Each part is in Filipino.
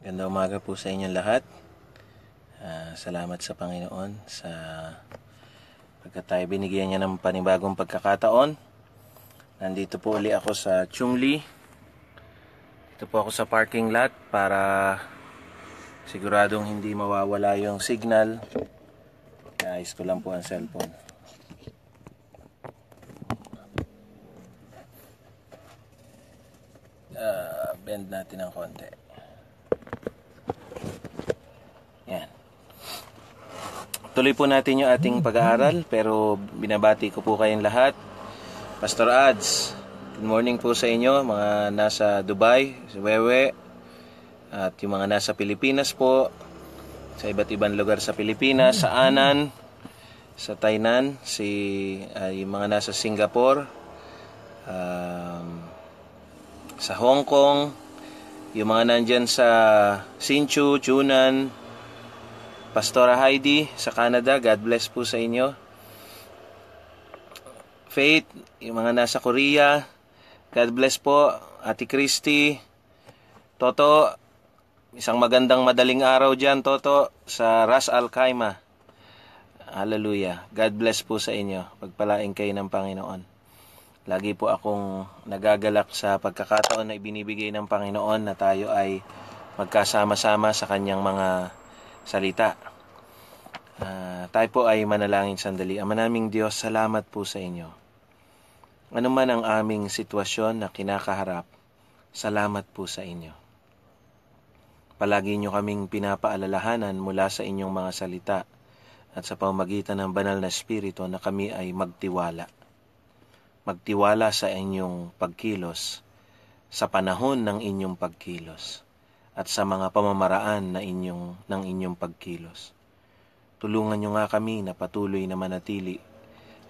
Ganda umaga po sa inyong lahat. Uh, salamat sa Panginoon sa pagka tayo binigyan niya ng panibagong pagkakataon. Nandito po uli ako sa Chungli. Dito po ako sa parking lot para siguradong hindi mawawala yung signal. Naayos ko lang po ang cellphone. Uh, bend natin ng konti. Tuloy po natin yung ating mm-hmm. pag-aaral pero binabati ko po kayong lahat. Pastor Ads, good morning po sa inyo mga nasa Dubai, sa Wewe, at yung mga nasa Pilipinas po, sa iba't ibang lugar sa Pilipinas, sa mm-hmm. Anan, sa Tainan, si uh, yung mga nasa Singapore, um, sa Hong Kong, yung mga nandyan sa Sinchu, Chunan, Pastora Heidi sa Canada, God bless po sa inyo. Faith, yung mga nasa Korea, God bless po. Ate Christy, Toto, isang magandang madaling araw dyan, Toto, sa Ras Al Khaimah. Hallelujah. God bless po sa inyo. Pagpalaing kayo ng Panginoon. Lagi po akong nagagalak sa pagkakataon na ibinibigay ng Panginoon na tayo ay magkasama-sama sa kanyang mga salita. Uh, tayo po ay manalangin sandali. Ama naming Diyos, salamat po sa inyo. Ano man ang aming sitwasyon na kinakaharap, salamat po sa inyo. Palagi niyo kaming pinapaalalahanan mula sa inyong mga salita at sa pamagitan ng banal na espiritu na kami ay magtiwala. Magtiwala sa inyong pagkilos sa panahon ng inyong pagkilos at sa mga pamamaraan na inyong, ng inyong pagkilos. Tulungan nyo nga kami na patuloy na manatili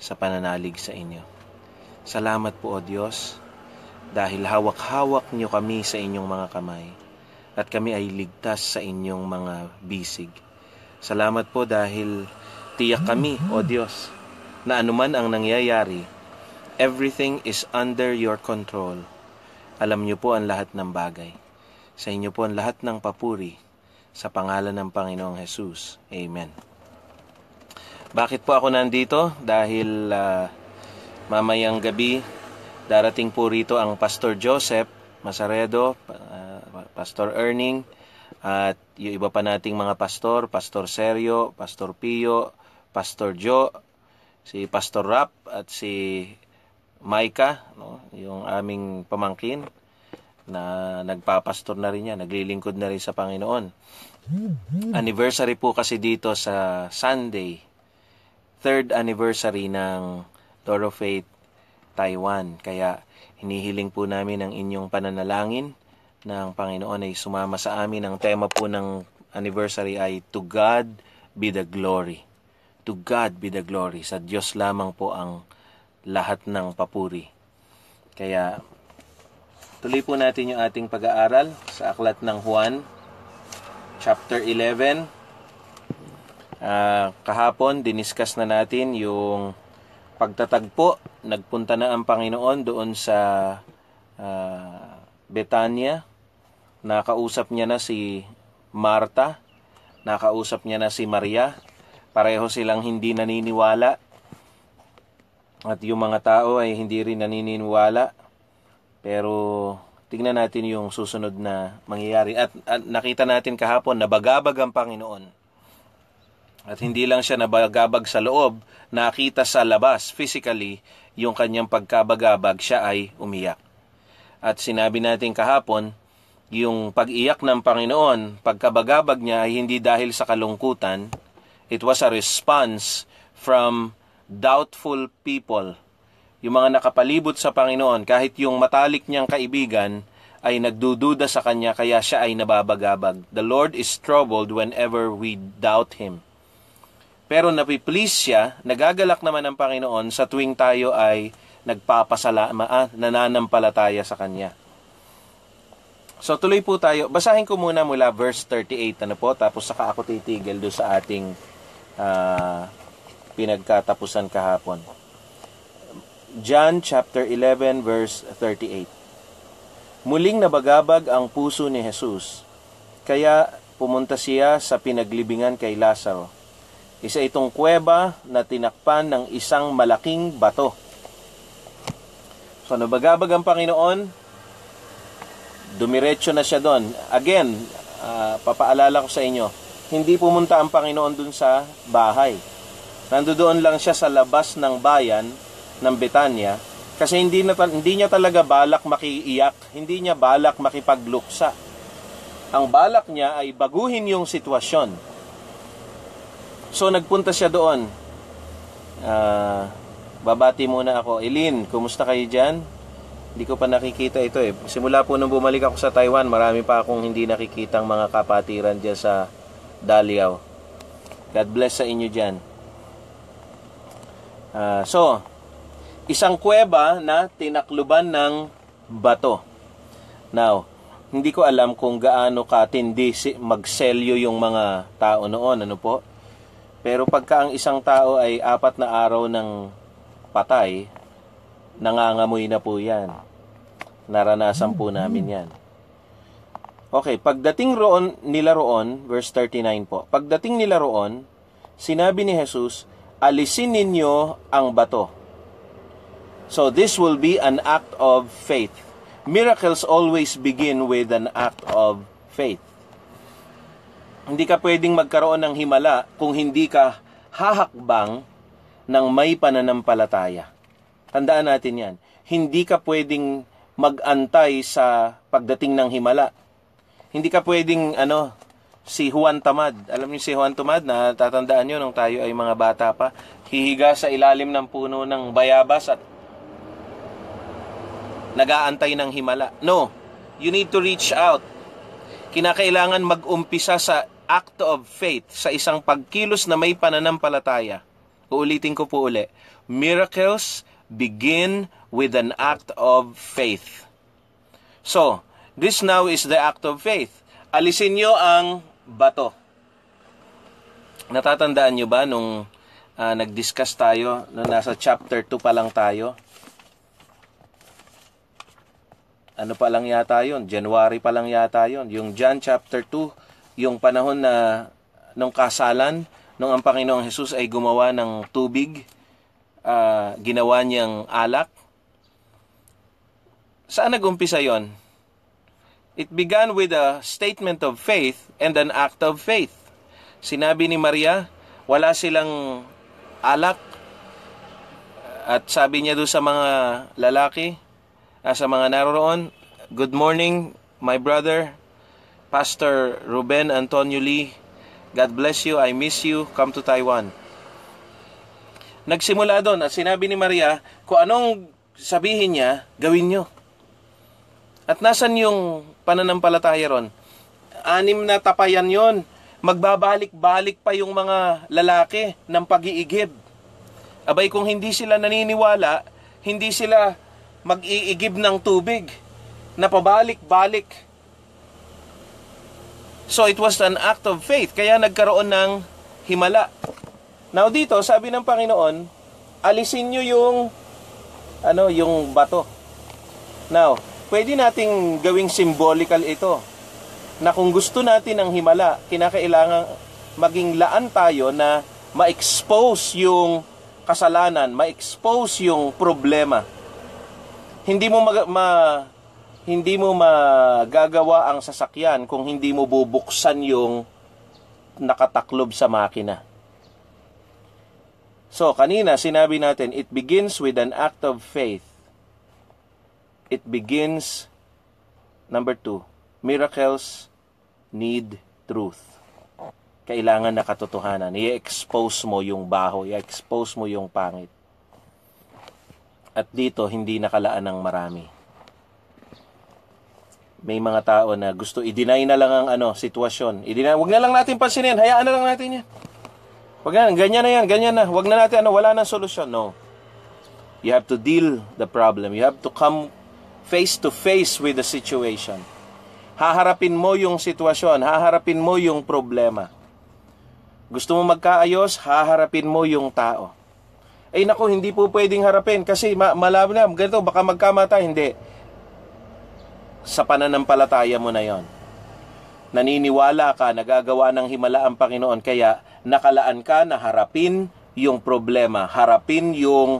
sa pananalig sa inyo. Salamat po o Diyos dahil hawak-hawak nyo kami sa inyong mga kamay at kami ay ligtas sa inyong mga bisig. Salamat po dahil tiyak kami o Diyos na anuman ang nangyayari, everything is under your control. Alam nyo po ang lahat ng bagay. Sa inyo po ang lahat ng papuri sa pangalan ng Panginoong Jesus. Amen. Bakit po ako nandito? Dahil uh, mamayang gabi darating po rito ang Pastor Joseph Masaredo, uh, Pastor Erning, at yung iba pa nating mga pastor, Pastor Seryo, Pastor Pio, Pastor Joe, si Pastor Rap at si Maika, no, yung aming pamangkin na nagpapastor na rin niya, naglilingkod na rin sa Panginoon. Anniversary po kasi dito sa Sunday, third anniversary ng Door of Faith Taiwan. Kaya hinihiling po namin ang inyong pananalangin na Panginoon ay sumama sa amin. Ang tema po ng anniversary ay To God be the glory. To God be the glory. Sa Diyos lamang po ang lahat ng papuri. Kaya Tuloy po natin yung ating pag-aaral sa Aklat ng Juan, chapter 11. Uh, ah, kahapon, diniskas na natin yung pagtatagpo. Nagpunta na ang Panginoon doon sa uh, Betania. Nakausap niya na si Marta. Nakausap niya na si Maria. Pareho silang hindi naniniwala. At yung mga tao ay hindi rin naniniwala pero tingnan natin yung susunod na mangyayari. At, at nakita natin kahapon na bagabag ang Panginoon. At hindi lang siya nabagabag sa loob, nakita sa labas physically yung kanyang pagkabagabag, siya ay umiyak. At sinabi natin kahapon, yung pag-iyak ng Panginoon, pagkabagabag niya ay hindi dahil sa kalungkutan, it was a response from doubtful people yung mga nakapalibot sa Panginoon, kahit yung matalik niyang kaibigan, ay nagdududa sa kanya kaya siya ay nababagabag. The Lord is troubled whenever we doubt Him. Pero napiplease siya, nagagalak naman ang Panginoon sa tuwing tayo ay nagpapasalamat, ah, nananampalataya sa Kanya. So tuloy po tayo. Basahin ko muna mula verse 38 ano po tapos saka ako titigil do sa ating uh, pinagkatapusan kahapon. John chapter 11 verse 38. Muling nabagabag ang puso ni Jesus, kaya pumunta siya sa pinaglibingan kay Lazaro. Isa itong kuweba na tinakpan ng isang malaking bato. So nabagabag ang Panginoon, dumiretso na siya doon. Again, uh, papaalala ko sa inyo, hindi pumunta ang Panginoon doon sa bahay. Nandoon lang siya sa labas ng bayan ng Betania kasi hindi, na, hindi niya talaga balak makiiyak, hindi niya balak makipagluksa. Ang balak niya ay baguhin yung sitwasyon. So nagpunta siya doon. Uh, babati muna ako. Eileen, kumusta kayo dyan? Hindi ko pa nakikita ito eh. Simula po nung bumalik ako sa Taiwan, marami pa akong hindi nakikitang mga kapatiran dyan sa Daliao. God bless sa inyo dyan. Uh, so, Isang kuweba na tinakluban ng bato. Now, hindi ko alam kung gaano katindi magselyo yung mga tao noon, ano po? Pero pagka ang isang tao ay apat na araw ng patay, nangangamoy na po yan. Naranasan po namin yan. Okay, pagdating roon, nila roon, verse 39 po, pagdating nila roon, sinabi ni Jesus, alisin ninyo ang bato. So this will be an act of faith. Miracles always begin with an act of faith. Hindi ka pwedeng magkaroon ng himala kung hindi ka hahakbang ng may pananampalataya. Tandaan natin yan. Hindi ka pwedeng magantay sa pagdating ng himala. Hindi ka pwedeng ano, si Juan Tamad. Alam niyo si Juan Tamad na tatandaan niyo nung tayo ay mga bata pa, hihiga sa ilalim ng puno ng bayabas at nag ng himala. No, you need to reach out. Kinakailangan mag-umpisa sa act of faith, sa isang pagkilos na may pananampalataya. Uulitin ko po uli. Miracles begin with an act of faith. So, this now is the act of faith. Alisin nyo ang bato. Natatandaan nyo ba nung uh, nag-discuss tayo, nung nasa chapter 2 pa lang tayo, ano pa lang yata yon January pa lang yata yon Yung John chapter 2, yung panahon na nung kasalan, nung ang Panginoong Hesus ay gumawa ng tubig, uh, ginawa niyang alak. Saan nagumpisa yon? It began with a statement of faith and an act of faith. Sinabi ni Maria, wala silang alak. At sabi niya doon sa mga lalaki, sa mga naroroon. Good morning, my brother, Pastor Ruben Antonio Lee. God bless you. I miss you. Come to Taiwan. Nagsimula doon at sinabi ni Maria kung anong sabihin niya, gawin nyo. At nasan yung pananampalataya ron? Anim na tapayan yon. Magbabalik-balik pa yung mga lalaki ng pag-iigib. Abay kung hindi sila naniniwala, hindi sila mag-iigib ng tubig na pabalik-balik. So it was an act of faith, kaya nagkaroon ng himala. Now dito, sabi ng Panginoon, alisin nyo yung ano, yung bato. Now, pwede nating gawing symbolical ito na kung gusto natin ang himala, kinakailangan maging laan tayo na ma-expose yung kasalanan, ma-expose yung problema. Hindi mo mag, ma hindi mo magagawa ang sasakyan kung hindi mo bubuksan yung nakataklob sa makina. So, kanina sinabi natin, it begins with an act of faith. It begins, number two, miracles need truth. Kailangan nakatotohanan. I-expose mo yung baho, i-expose mo yung pangit. At dito, hindi nakalaan ng marami. May mga tao na gusto, i-deny na lang ang ano, sitwasyon. I-deny, wag na lang natin pansinin, hayaan na lang natin yan. Wag na, ganyan na yan, ganyan na. Wag na natin, ano, wala nang solusyon. No. You have to deal the problem. You have to come face to face with the situation. Haharapin mo yung sitwasyon, haharapin mo yung problema. Gusto mo magkaayos, haharapin mo yung tao ay nako hindi po pwedeng harapin kasi ma- malaman na ganito baka magkamata hindi sa pananampalataya mo na yon naniniwala ka nagagawa ng himala ang Panginoon kaya nakalaan ka na harapin yung problema harapin yung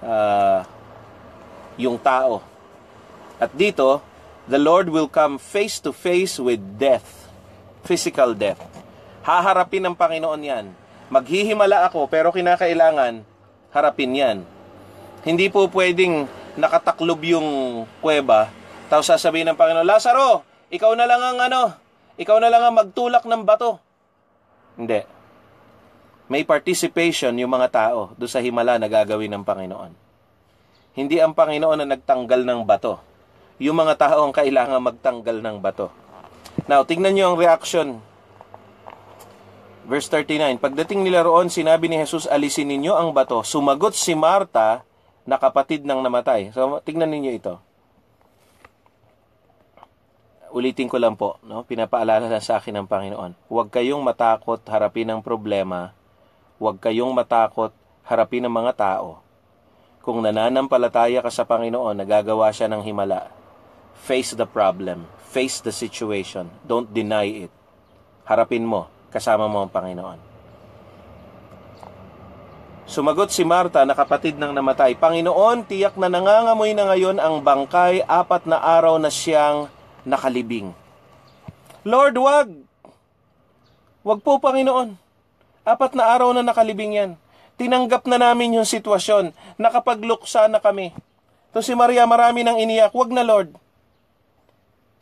uh, yung tao at dito the Lord will come face to face with death physical death haharapin ng Panginoon yan maghihimala ako pero kinakailangan harapin yan. Hindi po pwedeng nakataklob yung kuweba, tapos sasabihin ng Panginoon, Lazaro, ikaw na lang ang ano, ikaw na lang ang magtulak ng bato. Hindi. May participation yung mga tao do sa himala na gagawin ng Panginoon. Hindi ang Panginoon na nagtanggal ng bato. Yung mga tao ang kailangan magtanggal ng bato. Now, tingnan nyo ang reaction Verse 39, Pagdating nila roon, sinabi ni Jesus, alisin ninyo ang bato. Sumagot si Marta na kapatid ng namatay. So, tingnan ninyo ito. Ulitin ko lang po, no? pinapaalala lang sa akin ng Panginoon. Huwag kayong matakot harapin ang problema. Huwag kayong matakot harapin ang mga tao. Kung nananampalataya ka sa Panginoon, nagagawa siya ng himala. Face the problem. Face the situation. Don't deny it. Harapin mo kasama mo ang Panginoon. Sumagot si Marta na kapatid ng namatay, Panginoon, tiyak na nangangamoy na ngayon ang bangkay, apat na araw na siyang nakalibing. Lord, wag! Wag po, Panginoon. Apat na araw na nakalibing yan. Tinanggap na namin yung sitwasyon. Nakapagluksa na kami. To si Maria, marami nang iniyak. Wag na, Lord.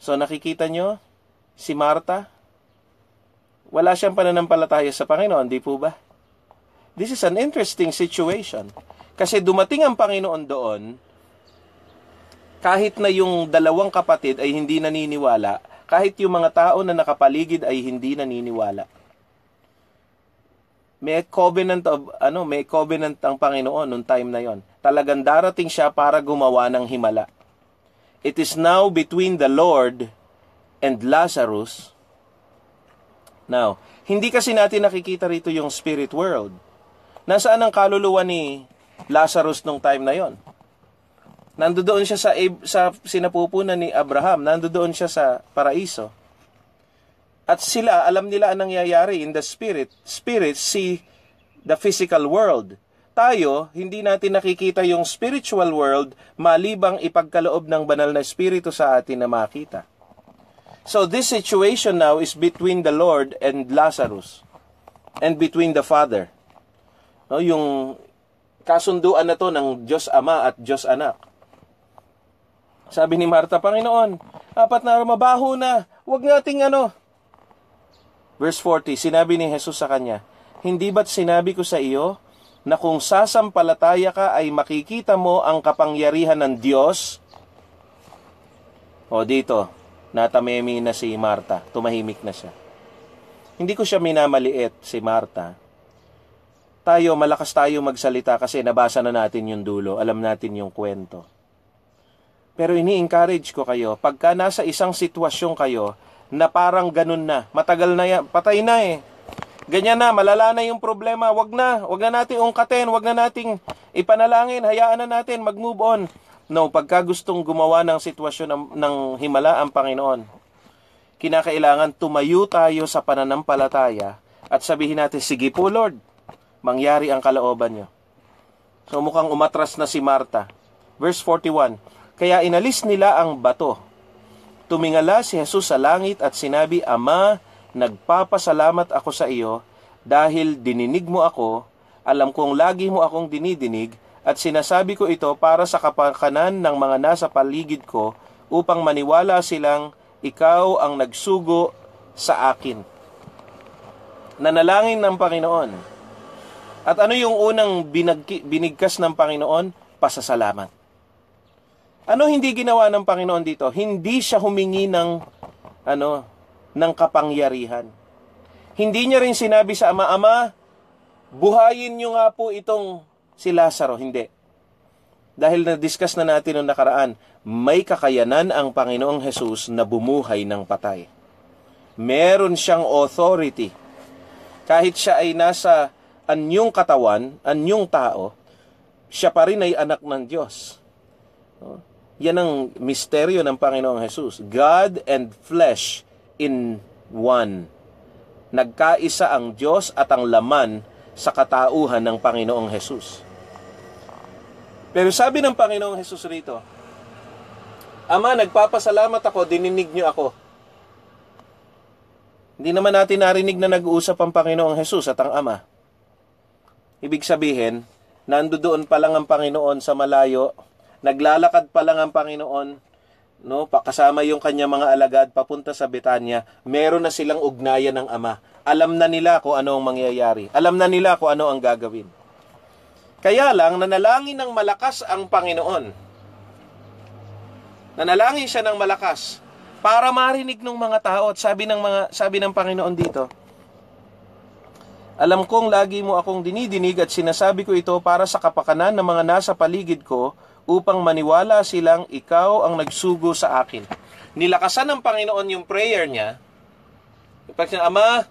So nakikita nyo, si Marta, wala siyang pananampalataya sa Panginoon, di po ba? This is an interesting situation. Kasi dumating ang Panginoon doon, kahit na yung dalawang kapatid ay hindi naniniwala, kahit yung mga tao na nakapaligid ay hindi naniniwala. May covenant of ano, may covenant ang Panginoon noon time na yon. Talagang darating siya para gumawa ng himala. It is now between the Lord and Lazarus Now, hindi kasi natin nakikita rito yung spirit world. Nasaan ang kaluluwa ni Lazarus nung time na yon? Nandoon siya sa, sa sinapupunan ni Abraham. Nandoon siya sa paraiso. At sila, alam nila ang nangyayari in the spirit. Spirit see the physical world. Tayo, hindi natin nakikita yung spiritual world malibang ipagkaloob ng banal na espiritu sa atin na makita. So this situation now is between the Lord and Lazarus and between the Father. No, yung kasunduan na to ng Diyos Ama at Diyos Anak. Sabi ni Marta, Panginoon, apat na araw mabaho na, huwag nating ano. Verse 40, sinabi ni Jesus sa kanya, Hindi ba't sinabi ko sa iyo na kung sasampalataya ka ay makikita mo ang kapangyarihan ng Diyos? O dito, natameme na si Marta, tumahimik na siya. Hindi ko siya minamaliit si Marta. Tayo, malakas tayo magsalita kasi nabasa na natin yung dulo, alam natin yung kwento. Pero ini-encourage ko kayo, pagka nasa isang sitwasyon kayo na parang ganun na, matagal na yan, patay na eh, Ganyan na, malala na yung problema. Wag na, wag na natin ungkatin, wag na nating ipanalangin, hayaan na natin mag-move on. No, pagka gustong gumawa ng sitwasyon ng, ng himala ang Panginoon, kinakailangan tumayo tayo sa pananampalataya at sabihin natin, sige po Lord, mangyari ang kalooban nyo. So mukhang umatras na si Marta. Verse 41, Kaya inalis nila ang bato. Tumingala si Jesus sa langit at sinabi, Ama, nagpapasalamat ako sa iyo dahil dininig mo ako, alam kong lagi mo akong dinidinig, at sinasabi ko ito para sa kapakanan ng mga nasa paligid ko upang maniwala silang ikaw ang nagsugo sa akin. Nanalangin ng Panginoon. At ano yung unang binigkas ng Panginoon? Pasasalamat. Ano hindi ginawa ng Panginoon dito? Hindi siya humingi ng ano ng kapangyarihan. Hindi niya rin sinabi sa Ama, Ama, buhayin niyo nga po itong Si Lazaro, hindi. Dahil na-discuss na natin noong nakaraan, may kakayanan ang Panginoong Hesus na bumuhay ng patay. Meron siyang authority. Kahit siya ay nasa anyong katawan, anyong tao, siya pa rin ay anak ng Diyos. Yan ang misteryo ng Panginoong Hesus. God and flesh in one. Nagkaisa ang Diyos at ang laman sa katauhan ng Panginoong Hesus. Pero sabi ng Panginoong Hesus rito, Ama, nagpapasalamat ako, dininig niyo ako. Hindi naman natin narinig na nag-uusap ang Panginoong Hesus at ang Ama. Ibig sabihin, nando doon pa lang ang Panginoon sa malayo, naglalakad pa lang ang Panginoon, no, pakasama yung kanya mga alagad papunta sa Betania, meron na silang ugnayan ng Ama. Alam na nila kung ano ang mangyayari. Alam na nila kung ano ang gagawin. Kaya lang, nanalangin ng malakas ang Panginoon. Nanalangin siya ng malakas para marinig ng mga tao at sabi ng mga sabi ng Panginoon dito. Alam kong lagi mo akong dinidinig at sinasabi ko ito para sa kapakanan ng mga nasa paligid ko upang maniwala silang ikaw ang nagsugo sa akin. Nilakasan ng Panginoon yung prayer niya. Ipag Ama,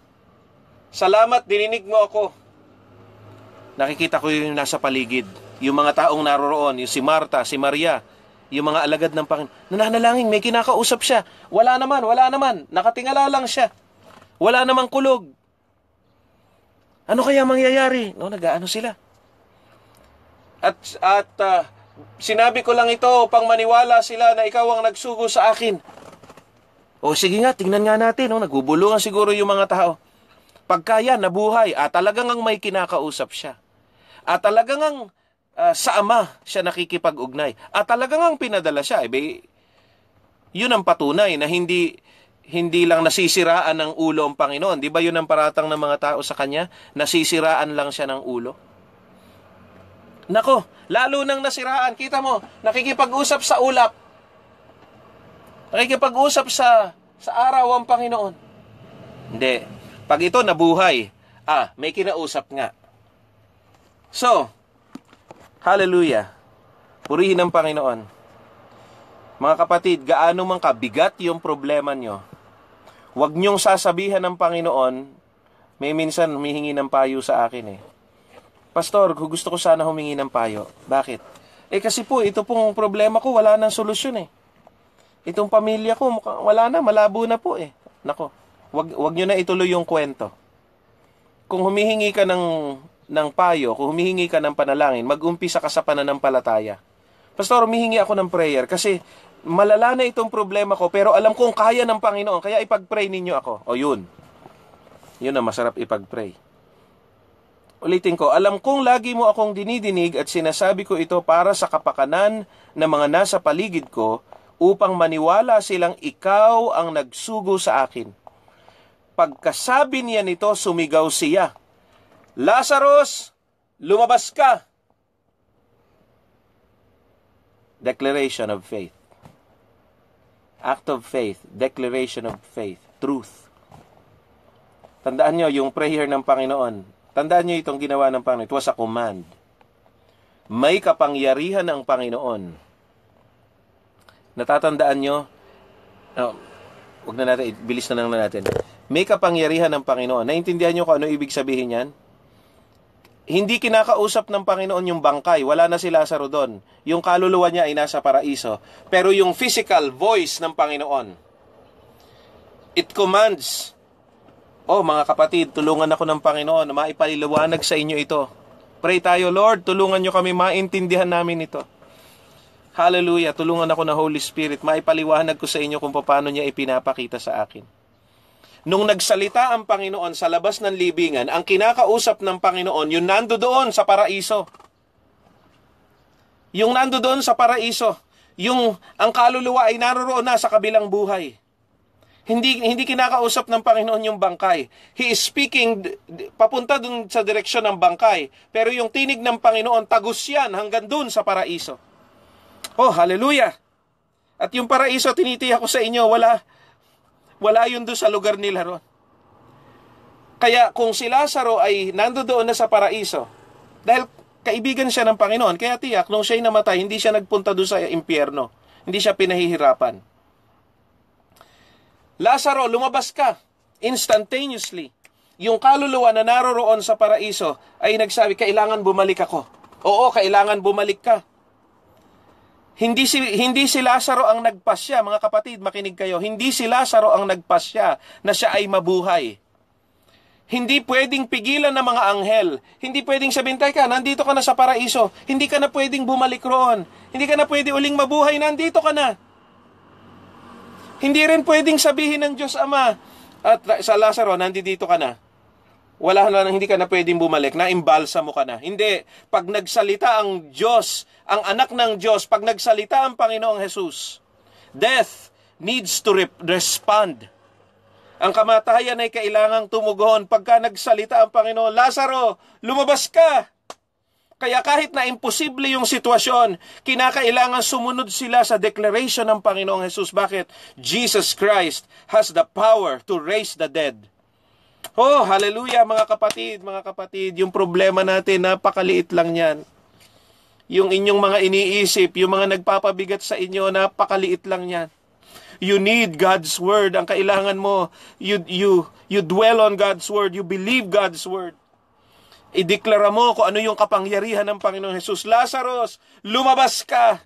salamat dininig mo ako nakikita ko yung nasa paligid. Yung mga taong naroroon, yung si Marta, si Maria, yung mga alagad ng Panginoon. Nananalangin, may kinakausap siya. Wala naman, wala naman. Nakatingala lang siya. Wala namang kulog. Ano kaya mangyayari? No, nagaano sila. At, at uh, sinabi ko lang ito upang maniwala sila na ikaw ang nagsugo sa akin. O sige nga, tingnan nga natin. No? Nagbubulungan siguro yung mga tao. Pagkaya, nabuhay. At ah, talagang ang may kinakausap siya. At talagang ang uh, sa ama siya nakikipag-ugnay. At talagang ang pinadala siya. Ebe, eh, yun ang patunay na hindi hindi lang nasisiraan ng ulo ang Panginoon. Di ba yun ang paratang ng mga tao sa Kanya? Nasisiraan lang siya ng ulo. Nako, lalo nang nasiraan. Kita mo, nakikipag-usap sa ulap. Nakikipag-usap sa, sa araw ang Panginoon. Hindi. Pag ito nabuhay, ah, may kinausap nga. So, hallelujah. Purihin ang Panginoon. Mga kapatid, gaano man kabigat yung problema nyo, huwag nyong sasabihan ng Panginoon, may minsan humihingi ng payo sa akin eh. Pastor, gusto ko sana humingi ng payo. Bakit? Eh kasi po, ito pong problema ko, wala nang solusyon eh. Itong pamilya ko, wala na, malabo na po eh. Nako, wag, wag nyo na ituloy yung kwento. Kung humihingi ka ng ng payo, kung humihingi ka ng panalangin, mag-umpisa ka sa pananampalataya. Pastor, humihingi ako ng prayer kasi malala na itong problema ko pero alam kong kaya ng Panginoon kaya ipag-pray ninyo ako. O yun. Yun na masarap ipag-pray. Ulitin ko, alam kong lagi mo akong dinidinig at sinasabi ko ito para sa kapakanan ng mga nasa paligid ko upang maniwala silang ikaw ang nagsugo sa akin. Pagkasabi niya nito, sumigaw siya Lazarus, lumabas ka. Declaration of faith. Act of faith. Declaration of faith. Truth. Tandaan nyo yung prayer ng Panginoon. Tandaan nyo itong ginawa ng Panginoon. It was a command. May kapangyarihan ang Panginoon. Natatandaan nyo? Oh, wag na natin, bilis na lang na natin. May kapangyarihan ng Panginoon. Naintindihan nyo kung ano ibig sabihin yan? hindi kinakausap ng Panginoon yung bangkay. Wala na si Lazaro doon. Yung kaluluwa niya ay nasa paraiso. Pero yung physical voice ng Panginoon, it commands, Oh, mga kapatid, tulungan ako ng Panginoon. Maipaliliwanag sa inyo ito. Pray tayo, Lord, tulungan nyo kami maintindihan namin ito. Hallelujah, tulungan ako ng Holy Spirit. Maipaliwanag ko sa inyo kung paano niya ipinapakita sa akin. Nung nagsalita ang Panginoon sa labas ng libingan, ang kinakausap ng Panginoon, yung nando doon sa paraiso. Yung nando doon sa paraiso. Yung ang kaluluwa ay naroroon na sa kabilang buhay. Hindi hindi kinakausap ng Panginoon yung bangkay. He is speaking papunta dun sa direksyon ng bangkay, pero yung tinig ng Panginoon tagus yan hanggang dun sa paraiso. Oh, hallelujah. At yung paraiso tinitiyak ko sa inyo, wala wala yun doon sa lugar nila ron. Kaya kung si Lazaro ay nandoon na sa paraiso, dahil kaibigan siya ng Panginoon, kaya tiyak, nung siya'y namatay, hindi siya nagpunta doon sa impyerno. Hindi siya pinahihirapan. Lazaro, lumabas ka. Instantaneously. Yung kaluluwa na naroroon sa paraiso ay nagsabi, kailangan bumalik ako. Oo, kailangan bumalik ka. Hindi si hindi si Lazaro ang nagpasya, mga kapatid, makinig kayo. Hindi si Lazaro ang nagpasya na siya ay mabuhay. Hindi pwedeng pigilan ng mga anghel. Hindi pwedeng sabihin, ka, nandito ka na sa paraiso. Hindi ka na pwedeng bumalik roon. Hindi ka na pwede uling mabuhay, nandito ka na. Hindi rin pwedeng sabihin ng Diyos Ama, at sa Lazaro, nandito ka na wala na hindi ka na pwedeng bumalik, na imbalsa mo ka na. Hindi, pag nagsalita ang Diyos, ang anak ng Diyos, pag nagsalita ang Panginoong Jesus, death needs to re- respond. Ang kamatayan ay kailangang tumugon pagka nagsalita ang Panginoon, Lazaro, lumabas ka! Kaya kahit na imposible yung sitwasyon, kinakailangan sumunod sila sa declaration ng Panginoong Jesus. Bakit? Jesus Christ has the power to raise the dead. Oh, hallelujah mga kapatid, mga kapatid. Yung problema natin, napakaliit lang yan. Yung inyong mga iniisip, yung mga nagpapabigat sa inyo, napakaliit lang yan. You need God's word. Ang kailangan mo, you, you, you dwell on God's word. You believe God's word. Ideklara mo kung ano yung kapangyarihan ng Panginoong Jesus. Lazarus, lumabas ka.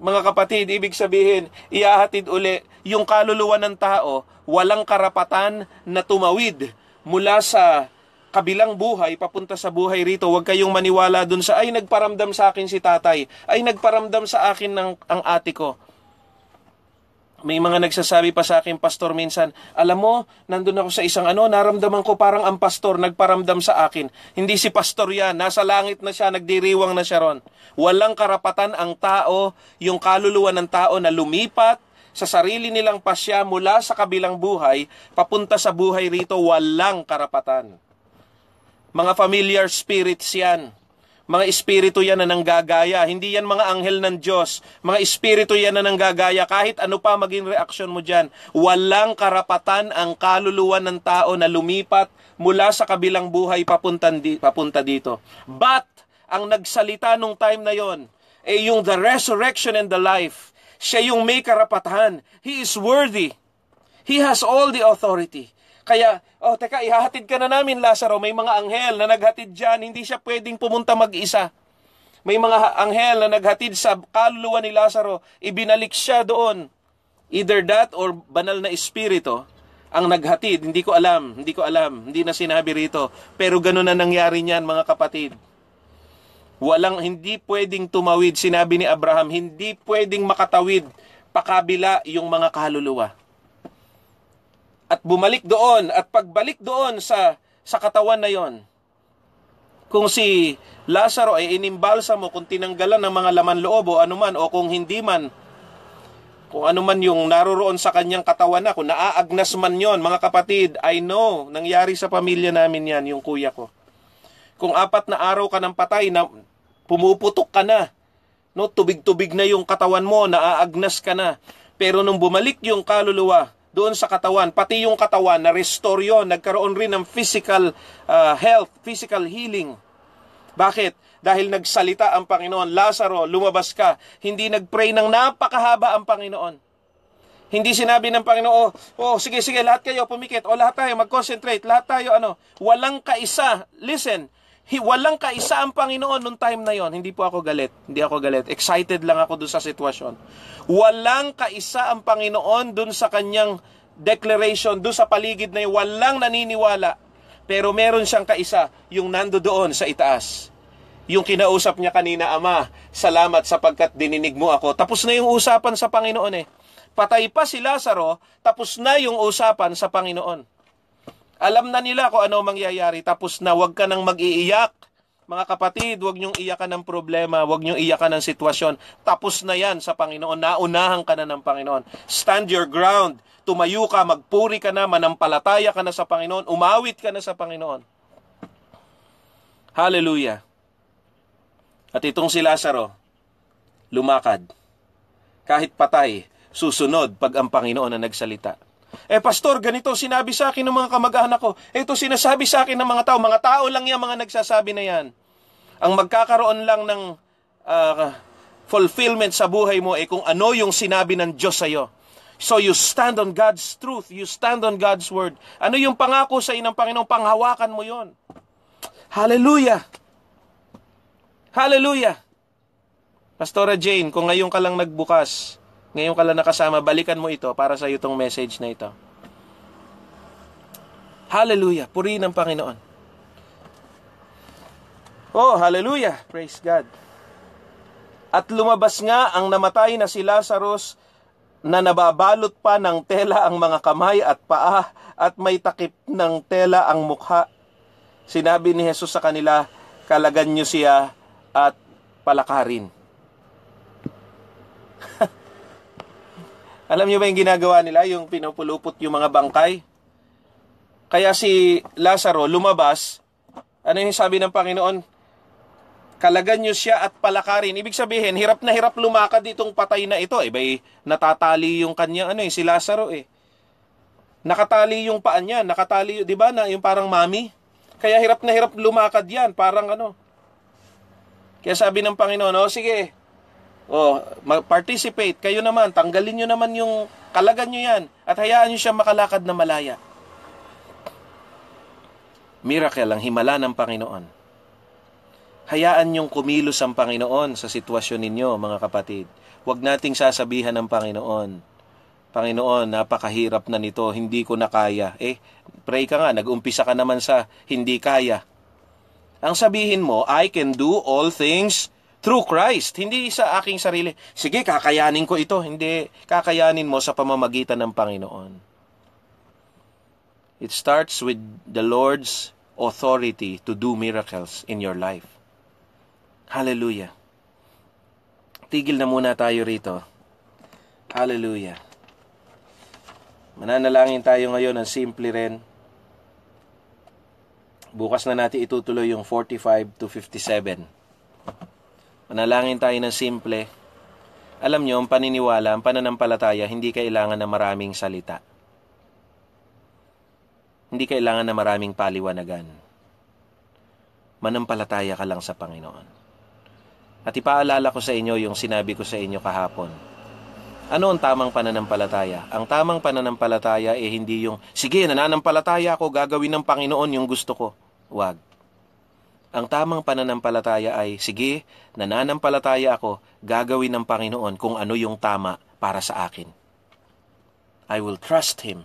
Mga kapatid, ibig sabihin, iahatid uli yung kaluluwa ng tao, walang karapatan na tumawid mula sa kabilang buhay papunta sa buhay rito. Huwag kayong maniwala dun sa, ay nagparamdam sa akin si tatay, ay nagparamdam sa akin ng, ang ate ko. May mga nagsasabi pa sa akin, pastor, minsan, alam mo, nandun ako sa isang ano, naramdaman ko parang ang pastor nagparamdam sa akin. Hindi si pastor yan, nasa langit na siya, nagdiriwang na siya ron. Walang karapatan ang tao, yung kaluluwa ng tao na lumipat sa sarili nilang pasya mula sa kabilang buhay, papunta sa buhay rito walang karapatan. Mga familiar spirits yan. Mga espiritu yan na nanggagaya. Hindi yan mga anghel ng Diyos. Mga espiritu yan na nanggagaya. Kahit ano pa maging reaksyon mo dyan, walang karapatan ang kaluluwa ng tao na lumipat mula sa kabilang buhay di, papunta dito. But, ang nagsalita nung time na yon, eh yung the resurrection and the life, siya yung may karapatan. He is worthy. He has all the authority. Kaya, oh teka, ihahatid ka na namin Lazaro. May mga anghel na naghatid dyan. Hindi siya pwedeng pumunta mag-isa. May mga anghel na naghatid sa kaluluwa ni Lazaro. Ibinalik siya doon. Either that or banal na espirito ang naghatid. Hindi ko alam, hindi ko alam, hindi na sinabi rito. Pero ganun na nangyari niyan mga kapatid. Walang hindi pwedeng tumawid, sinabi ni Abraham, hindi pwedeng makatawid pakabila yung mga kaluluwa. At bumalik doon at pagbalik doon sa sa katawan na yon. Kung si Lazaro ay inimbalsa mo kung tinanggalan ng mga laman loob o anuman o kung hindi man kung anuman yung naroroon sa kanyang katawan na, kung naaagnas man yon, mga kapatid, I know, nangyari sa pamilya namin yan, yung kuya ko. Kung apat na araw ka ng patay, na, pumuputok ka na. No, tubig-tubig na yung katawan mo, naaagnas ka na. Pero nung bumalik yung kaluluwa doon sa katawan, pati yung katawan na restore yun, nagkaroon rin ng physical uh, health, physical healing. Bakit? Dahil nagsalita ang Panginoon, Lazaro, lumabas ka. Hindi nagpray ng napakahaba ang Panginoon. Hindi sinabi ng Panginoon, oh, oh sige, sige, lahat kayo pumikit, o oh, lahat tayo, mag-concentrate, lahat tayo, ano, walang kaisa, listen, walang kaisa ang Panginoon nung time na yon. Hindi po ako galit. Hindi ako galit. Excited lang ako dun sa sitwasyon. Walang kaisa ang Panginoon dun sa kanyang declaration, dun sa paligid na yun. Walang naniniwala. Pero meron siyang kaisa, yung nando doon sa itaas. Yung kinausap niya kanina, Ama, salamat sapagkat dininig mo ako. Tapos na yung usapan sa Panginoon eh. Patay pa si Lazaro, tapos na yung usapan sa Panginoon. Alam na nila kung ano mangyayari. Tapos na, huwag ka nang mag-iiyak. Mga kapatid, huwag niyong iyakan ng problema, huwag niyong iyakan ng sitwasyon. Tapos na yan sa Panginoon, naunahan ka na ng Panginoon. Stand your ground, tumayo ka, magpuri ka na, manampalataya ka na sa Panginoon, umawit ka na sa Panginoon. Hallelujah. At itong si Lazaro, lumakad. Kahit patay, susunod pag ang Panginoon na nagsalita. Eh pastor, ganito sinabi sa akin ng mga kamag-anak ko. Eh, ito sinasabi sa akin ng mga tao. Mga tao lang yan, mga nagsasabi na yan. Ang magkakaroon lang ng uh, fulfillment sa buhay mo eh kung ano yung sinabi ng Diyos sa iyo. So you stand on God's truth. You stand on God's word. Ano yung pangako sa inang Panginoon? Panghawakan mo yon. Hallelujah! Hallelujah! Pastora Jane, kung ngayon ka lang nagbukas ngayon ka lang nakasama, balikan mo ito para sa iyo itong message na ito. Hallelujah! Purihin ang Panginoon. Oh, hallelujah! Praise God! At lumabas nga ang namatay na si Lazarus na nababalot pa ng tela ang mga kamay at paa at may takip ng tela ang mukha. Sinabi ni Jesus sa kanila, kalagan niyo siya at palakarin. Alam niyo ba yung ginagawa nila, yung pinupulupot yung mga bangkay? Kaya si Lazaro lumabas, ano yung sabi ng Panginoon? Kalagan niyo siya at palakarin. Ibig sabihin, hirap na hirap lumakad itong patay na ito. Eh, bay, natatali yung kanya, ano eh, si Lazaro eh. Nakatali yung paan niya, nakatali, di ba na yung parang mami? Kaya hirap na hirap lumakad yan, parang ano. Kaya sabi ng Panginoon, oh, sige, Oh, mag participate. Kayo naman, tanggalin niyo naman yung kalagan niyo yan at hayaan niyo siya makalakad na malaya. Miracle ang himala ng Panginoon. Hayaan niyong kumilos ang Panginoon sa sitwasyon ninyo, mga kapatid. Huwag nating sasabihan ng Panginoon, Panginoon, napakahirap na nito, hindi ko na kaya. Eh, pray ka nga, nag-umpisa ka naman sa hindi kaya. Ang sabihin mo, I can do all things through Christ, hindi sa aking sarili. Sige, kakayanin ko ito. Hindi, kakayanin mo sa pamamagitan ng Panginoon. It starts with the Lord's authority to do miracles in your life. Hallelujah. Tigil na muna tayo rito. Hallelujah. Mananalangin tayo ngayon ng simple rin. Bukas na natin itutuloy yung 45 to 57. Manalangin tayo ng simple. Alam niyo, ang paniniwala, ang pananampalataya, hindi kailangan na maraming salita. Hindi kailangan na maraming paliwanagan. Manampalataya ka lang sa Panginoon. At ipaalala ko sa inyo yung sinabi ko sa inyo kahapon. Ano ang tamang pananampalataya? Ang tamang pananampalataya ay eh hindi yung, sige, nananampalataya ako, gagawin ng Panginoon yung gusto ko. Huwag. Ang tamang pananampalataya ay, sige, nananampalataya ako, gagawin ng Panginoon kung ano yung tama para sa akin. I will trust Him.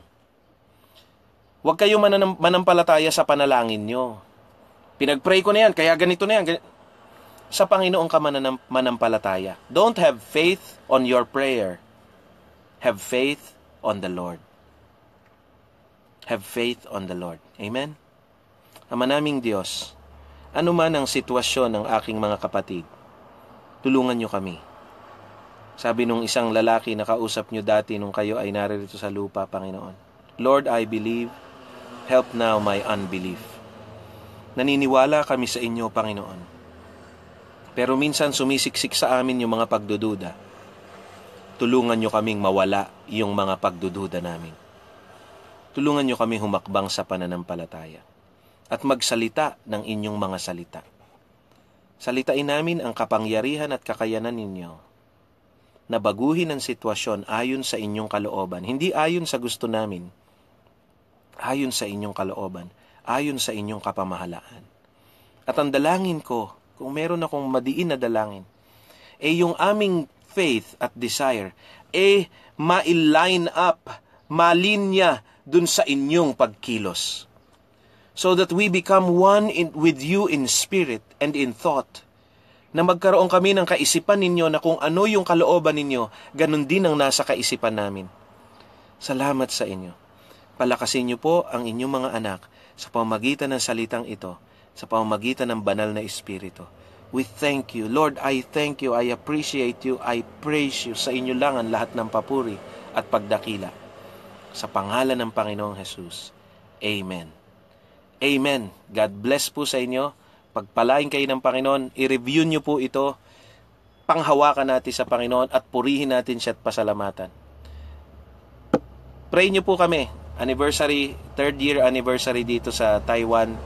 Huwag kayo mananam- manampalataya sa panalangin nyo. Pinagpray ko na yan, kaya ganito na yan. Gan- sa Panginoon ka mananam- manampalataya. Don't have faith on your prayer. Have faith on the Lord. Have faith on the Lord. Amen? Ama naming Diyos, ano man ang sitwasyon ng aking mga kapatid, tulungan nyo kami. Sabi nung isang lalaki na kausap nyo dati nung kayo ay naririto sa lupa, Panginoon. Lord, I believe. Help now my unbelief. Naniniwala kami sa inyo, Panginoon. Pero minsan sumisiksik sa amin yung mga pagdududa. Tulungan nyo kaming mawala yung mga pagdududa namin. Tulungan nyo kami humakbang sa pananampalataya at magsalita ng inyong mga salita. Salitain namin ang kapangyarihan at kakayanan ninyo na baguhin ang sitwasyon ayon sa inyong kalooban, hindi ayon sa gusto namin, ayon sa inyong kalooban, ayon sa inyong kapamahalaan. At ang dalangin ko, kung meron akong madiin na dalangin, eh yung aming faith at desire, eh ma-line up, malinya dun sa inyong pagkilos so that we become one in, with you in spirit and in thought. Na magkaroon kami ng kaisipan ninyo na kung ano yung kalooban ninyo, ganun din ang nasa kaisipan namin. Salamat sa inyo. Palakasin niyo po ang inyong mga anak sa pamamagitan ng salitang ito, sa pamamagitan ng banal na espiritu. We thank you. Lord, I thank you. I appreciate you. I praise you. Sa inyo lang ang lahat ng papuri at pagdakila. Sa pangalan ng Panginoong Jesus. Amen. Amen. God bless po sa inyo. Pagpalain kayo ng Panginoon. I-review nyo po ito. Panghawakan natin sa Panginoon at purihin natin siya at pasalamatan. Pray nyo po kami. Anniversary, third year anniversary dito sa Taiwan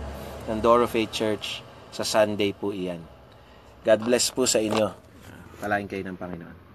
ng Door of Faith Church. Sa Sunday po iyan. God bless po sa inyo. Palain kayo ng Panginoon.